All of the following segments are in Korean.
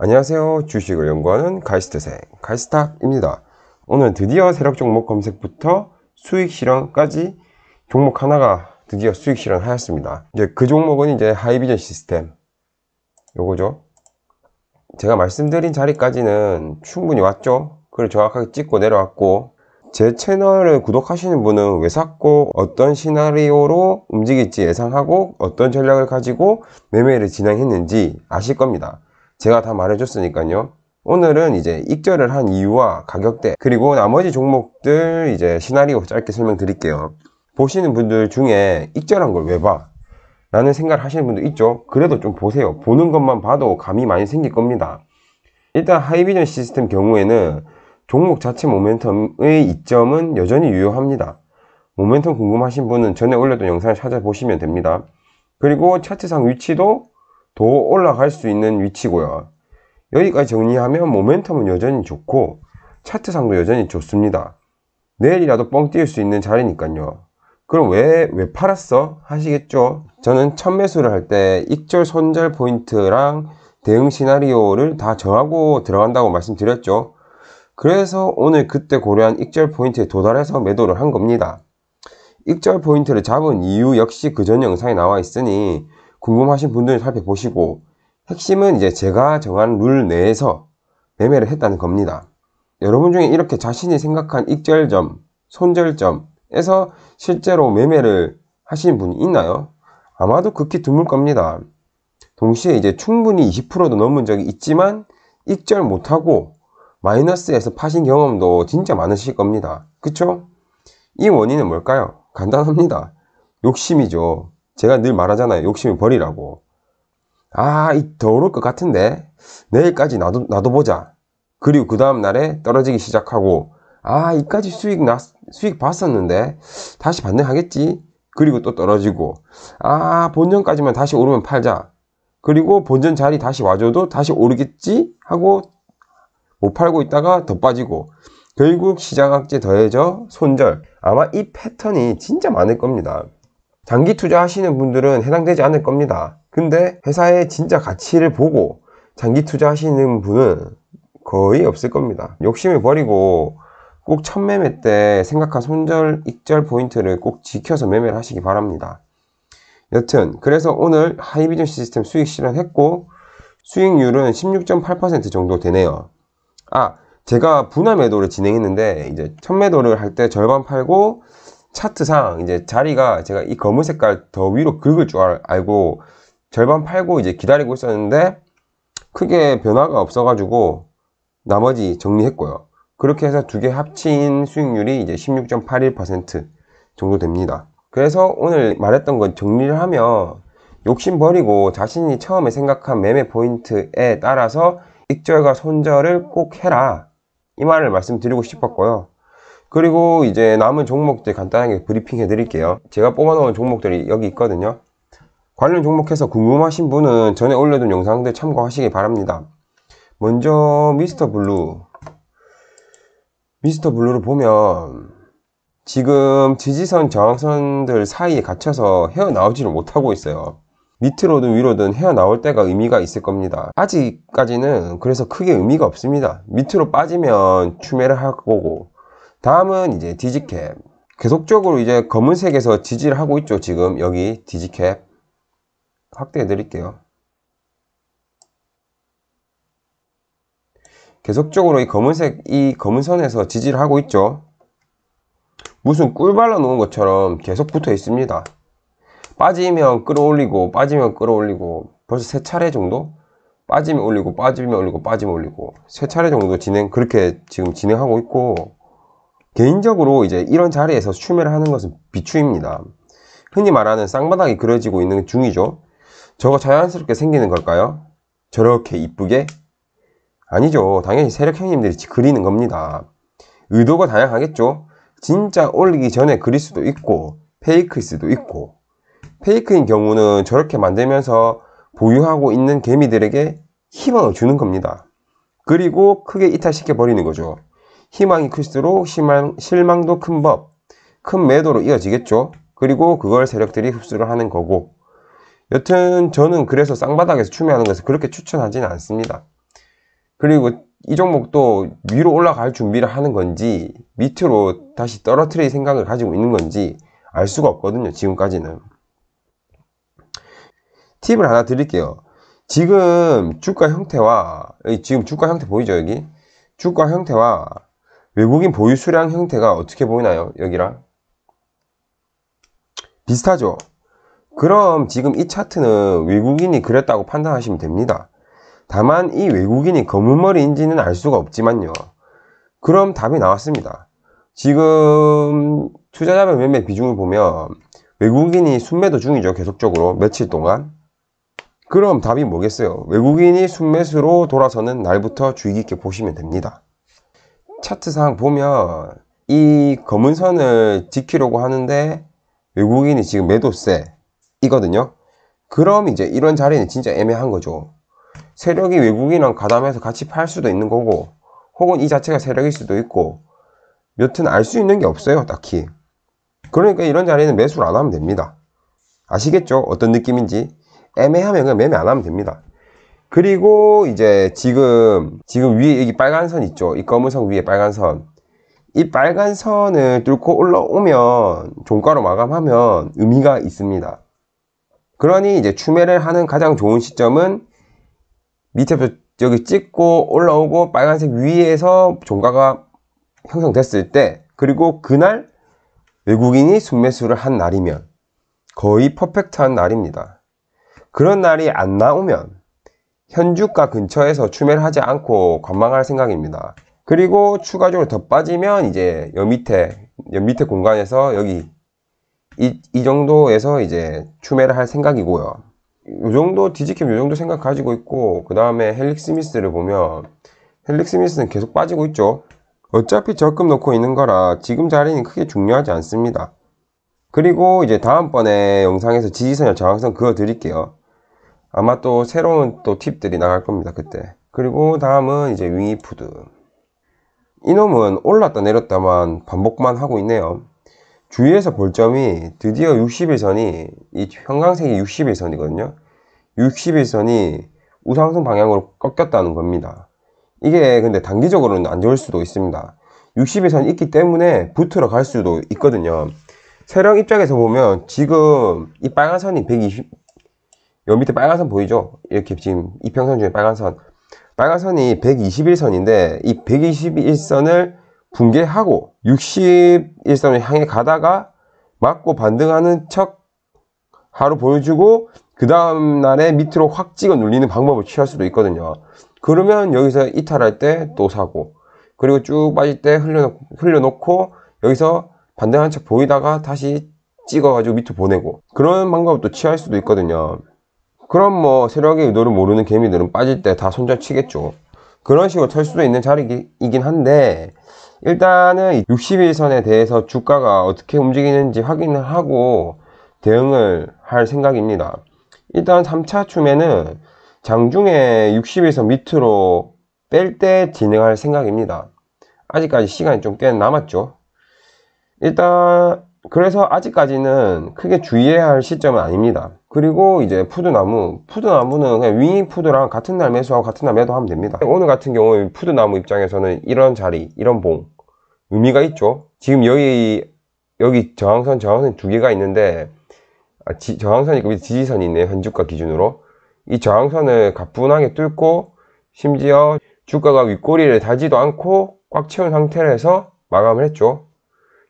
안녕하세요. 주식을 연구하는 가이스트생 가이스탁입니다. 오늘 드디어 세력 종목 검색부터 수익 실현까지 종목 하나가 드디어 수익 실현하였습니다. 이제 그 종목은 이제 하이비전 시스템 요거죠. 제가 말씀드린 자리까지는 충분히 왔죠. 그걸 정확하게 찍고 내려왔고 제 채널을 구독하시는 분은 왜 샀고 어떤 시나리오로 움직일지 예상하고 어떤 전략을 가지고 매매를 진행했는지 아실 겁니다. 제가 다 말해줬으니까요. 오늘은 이제 익절을 한 이유와 가격대 그리고 나머지 종목들 이제 시나리오 짧게 설명드릴게요. 보시는 분들 중에 익절한 걸 왜 봐? 라는 생각을 하시는 분도 있죠. 그래도 좀 보세요. 보는 것만 봐도 감이 많이 생길 겁니다. 일단 하이비전 시스템 경우에는 종목 자체 모멘텀의 이점은 여전히 유효합니다. 모멘텀 궁금하신 분은 전에 올렸던 영상을 찾아보시면 됩니다. 그리고 차트상 위치도 더 올라갈 수 있는 위치고요. 여기까지 정리하면 모멘텀은 여전히 좋고 차트상도 여전히 좋습니다. 내일이라도 뻥 뛸 수 있는 자리니까요. 그럼 왜, 왜 팔았어? 하시겠죠? 저는 첫 매수를 할 때 익절 손절 포인트랑 대응 시나리오를 다 정하고 들어간다고 말씀드렸죠. 그래서 오늘 그때 고려한 익절 포인트에 도달해서 매도를 한 겁니다. 익절 포인트를 잡은 이유 역시 그 전 영상에 나와 있으니 궁금하신 분들 이 살펴보시고 핵심은 이제 제가 정한 룰 내에서 매매를 했다는 겁니다. 여러분 중에 이렇게 자신이 생각한 익절점, 손절점에서 실제로 매매를 하신 분이 있나요? 아마도 극히 드물 겁니다. 동시에 이제 충분히 20%도 넘은 적이 있지만 익절 못하고 마이너스에서 파신 경험도 진짜 많으실 겁니다. 그쵸? 이 원인은 뭘까요? 간단합니다. 욕심이죠. 제가 늘 말하잖아요. 욕심을 버리라고. 아, 이 더울 러것 같은데? 내일까지 놔둬, 놔둬보자. 그리고 그 다음날에 떨어지기 시작하고, 아, 이까지 수익 나, 수익 봤었는데? 다시 반등하겠지? 그리고 또 떨어지고, 아, 본전까지만 다시 오르면 팔자. 그리고 본전 자리 다시 와줘도 다시 오르겠지? 하고, 못 팔고 있다가 더 빠지고, 결국 시장 악재 더해져 손절. 아마 이 패턴이 진짜 많을 겁니다. 장기 투자하시는 분들은 해당되지 않을 겁니다. 근데 회사의 진짜 가치를 보고 장기 투자하시는 분은 거의 없을 겁니다. 욕심을 버리고 꼭 첫 매매 때 생각한 손절, 익절 포인트를 꼭 지켜서 매매를 하시기 바랍니다. 여튼 그래서 오늘 하이비전 시스템 수익 실현했고 수익률은 16.8% 정도 되네요. 아 제가 분할 매도를 진행했는데 이제 첫 매도를 할 때 절반 팔고 차트상 이제 자리가 제가 이 검은 색깔 더 위로 긁을 줄 알고 절반 팔고 이제 기다리고 있었는데 크게 변화가 없어가지고 나머지 정리했고요. 그렇게 해서 두 개 합친 수익률이 이제 16.81% 정도 됩니다. 그래서 오늘 말했던 건 정리를 하면 욕심 버리고 자신이 처음에 생각한 매매 포인트에 따라서 익절과 손절을 꼭 해라 이 말을 말씀드리고 싶었고요. 그리고 이제 남은 종목들 간단하게 브리핑 해드릴게요. 제가 뽑아놓은 종목들이 여기 있거든요. 관련 종목해서 궁금하신 분은 전에 올려둔 영상들 참고하시기 바랍니다. 먼저 미스터 블루 미스터 블루를 보면 지금 지지선 저항선들 사이에 갇혀서 헤어나오지를 못하고 있어요. 밑으로든 위로든 헤어나올 때가 의미가 있을 겁니다. 아직까지는 그래서 크게 의미가 없습니다. 밑으로 빠지면 추매를 할 거고 다음은 이제 디지캡 음. 계속적으로 이제 검은색에서 지지를 하고 있죠 지금 여기 디지캡 확대해 드릴게요 계속적으로 이 검은색 이 검은 선에서 지지를 하고 있죠 무슨 꿀 발라 놓은 것처럼 계속 붙어 있습니다 빠지면 끌어올리고 빠지면 끌어올리고 벌써 세 차례 정도 빠지면 올리고 빠지면 올리고 빠지면 올리고 세 차례 정도 진행 그렇게 지금 진행하고 있고 개인적으로 이제 이런 자리에서 추매를 하는 것은 비추입니다. 흔히 말하는 쌍바닥이 그려지고 있는 중이죠. 저거 자연스럽게 생기는 걸까요? 저렇게 이쁘게? 아니죠. 당연히 세력 형님들이 그리는 겁니다. 의도가 다양하겠죠. 진짜 올리기 전에 그릴 수도 있고 페이크일 수도 있고 페이크인 경우는 저렇게 만들면서 보유하고 있는 개미들에게 희망을 주는 겁니다. 그리고 크게 이탈시켜 버리는 거죠. 희망이 클수록 희망, 실망도 큰 법, 큰 매도로 이어지겠죠. 그리고 그걸 세력들이 흡수를 하는 거고. 여튼 저는 그래서 쌍바닥에서 추매하는 것을 그렇게 추천하지는 않습니다. 그리고 이 종목도 위로 올라갈 준비를 하는 건지 밑으로 다시 떨어뜨릴 생각을 가지고 있는 건지 알 수가 없거든요. 지금까지는. 팁을 하나 드릴게요. 지금 주가 형태와 지금 주가 형태 보이죠 여기? 주가 형태와 외국인 보유수량 형태가 어떻게 보이나요? 여기랑 비슷하죠? 그럼 지금 이 차트는 외국인이 그렸다고 판단하시면 됩니다. 다만 이 외국인이 검은머리인지는 알 수가 없지만요. 그럼 답이 나왔습니다. 지금 투자자별 매매 비중을 보면 외국인이 순매도 중이죠. 계속적으로 며칠 동안. 그럼 답이 뭐겠어요? 외국인이 순매수로 돌아서는 날부터 주의 깊게 보시면 됩니다. 차트상 보면 이 검은 선을 지키려고 하는데 외국인이 지금 매도세 이거든요 그럼 이제 이런 자리는 진짜 애매한 거죠 세력이 외국인랑 가담해서 같이 팔 수도 있는 거고 혹은 이 자체가 세력일 수도 있고 여튼 알 수 있는 게 없어요 딱히 그러니까 이런 자리는 매수를 안 하면 됩니다 아시겠죠? 어떤 느낌인지 애매하면 그냥 매매 안 하면 됩니다 그리고 이제 지금 지금 위에 여기 빨간 선 있죠 이 검은 색 위에 빨간 선이 빨간 선을 뚫고 올라오면 종가로 마감하면 의미가 있습니다 그러니 이제 추매를 하는 가장 좋은 시점은 밑에 여기 찍고 올라오고 빨간색 위에서 종가가 형성됐을 때 그리고 그날 외국인이 순매수를 한 날이면 거의 퍼펙트한 날입니다 그런 날이 안 나오면 현주가 근처에서 추매를 하지 않고 관망할 생각입니다. 그리고 추가적으로 더 빠지면 이제 여 밑에 여 밑에 공간에서 여기 이, 이 정도에서 이제 추매를 할 생각이고요. 이 정도 디지캡 이 정도 생각 가지고 있고 그 다음에 헬릭 스미스를 보면 헬릭 스미스는 계속 빠지고 있죠. 어차피 적금 넣고 있는 거라 지금 자리는 크게 중요하지 않습니다. 그리고 이제 다음번에 영상에서 지지선이나 장항선 그어 드릴게요. 아마 또 새로운 또 팁들이 나갈 겁니다 그때 그리고 다음은 이제 윙이푸드 이놈은 올랐다 내렸다만 반복만 하고 있네요 주위에서 볼 점이 드디어 60일선이 이 형광색이 60일선이거든요 60일선이 우상승 방향으로 꺾였다는 겁니다 이게 근데 단기적으로는 안 좋을 수도 있습니다 60일선이 있기 때문에 붙으러 갈 수도 있거든요 세령 입장에서 보면 지금 이 빨간 선이 120, 요 밑에 빨간 선 보이죠? 이렇게 지금 이평선 중에 빨간 선. 빨간 선이 121선인데 이 121선을 붕괴하고 61선을 향해 가다가 맞고 반등하는 척 하루 보여주고 그 다음 날에 밑으로 확 찍어 눌리는 방법을 취할 수도 있거든요. 그러면 여기서 이탈할 때 또 사고 그리고 쭉 빠질 때 흘려놓고, 흘려놓고 여기서 반등하는척 보이다가 다시 찍어가지고 밑으로 보내고 그런 방법도 취할 수도 있거든요. 그럼 뭐 세력의 의도를 모르는 개미들은 빠질 때 다 손절치겠죠. 그런 식으로 털 수도 있는 자리이긴 한데 일단은 60일선에 대해서 주가가 어떻게 움직이는지 확인을 하고 대응을 할 생각입니다. 일단 3차 춤에는 장중에 60일선 밑으로 뺄 때 진행할 생각입니다. 아직까지 시간이 좀 꽤 남았죠. 일단 그래서 아직까지는 크게 주의해야 할 시점은 아닙니다. 그리고 이제 푸드나무 푸드나무는 그냥 윙이푸드랑 같은 날 매수하고 같은 날 매도하면 됩니다 오늘 같은 경우 에 푸드나무 입장에서는 이런 자리 이런 봉 의미가 있죠 지금 여기 여기 저항선 저항선 두 개가 있는데 아, 지, 저항선이 그밑 지지선이 있네요 현주가 기준으로 이 저항선을 가뿐하게 뚫고 심지어 주가가 윗꼬리를 다지도 않고 꽉 채운 상태에서 마감을 했죠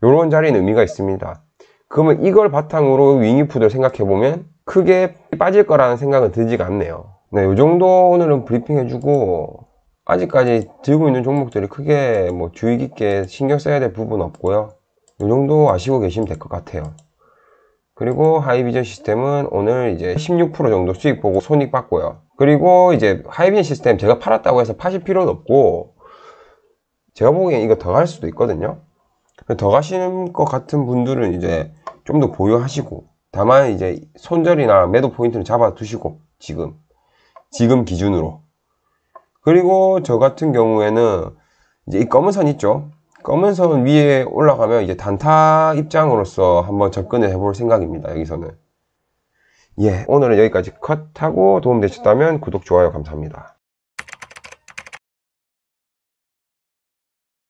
이런 자리는 의미가 있습니다 그러면 이걸 바탕으로 윙이푸드를 생각해보면 크게 빠질 거라는 생각은 들지가 않네요 네, 이 정도 오늘은 브리핑 해주고 아직까지 들고 있는 종목들이 크게 뭐 주의 깊게 신경 써야 될 부분 없고요 이 정도 아시고 계시면 될 것 같아요 그리고 하이비전 시스템은 오늘 이제 16% 정도 수익 보고 손익 봤고요 그리고 이제 하이비전 시스템 제가 팔았다고 해서 파실 필요는 없고 제가 보기엔 이거 더 갈 수도 있거든요 더 가시는 것 같은 분들은 이제 좀 더 보유하시고 다만 이제 손절이나 매도 포인트를 잡아 두시고 지금 지금 기준으로 그리고 저 같은 경우에는 이제 이 검은 선 있죠 검은 선 위에 올라가면 이제 단타 입장으로서 한번 접근을 해볼 생각입니다 여기서는 예 오늘은 여기까지 컷하고 도움되셨다면 구독 좋아요 감사합니다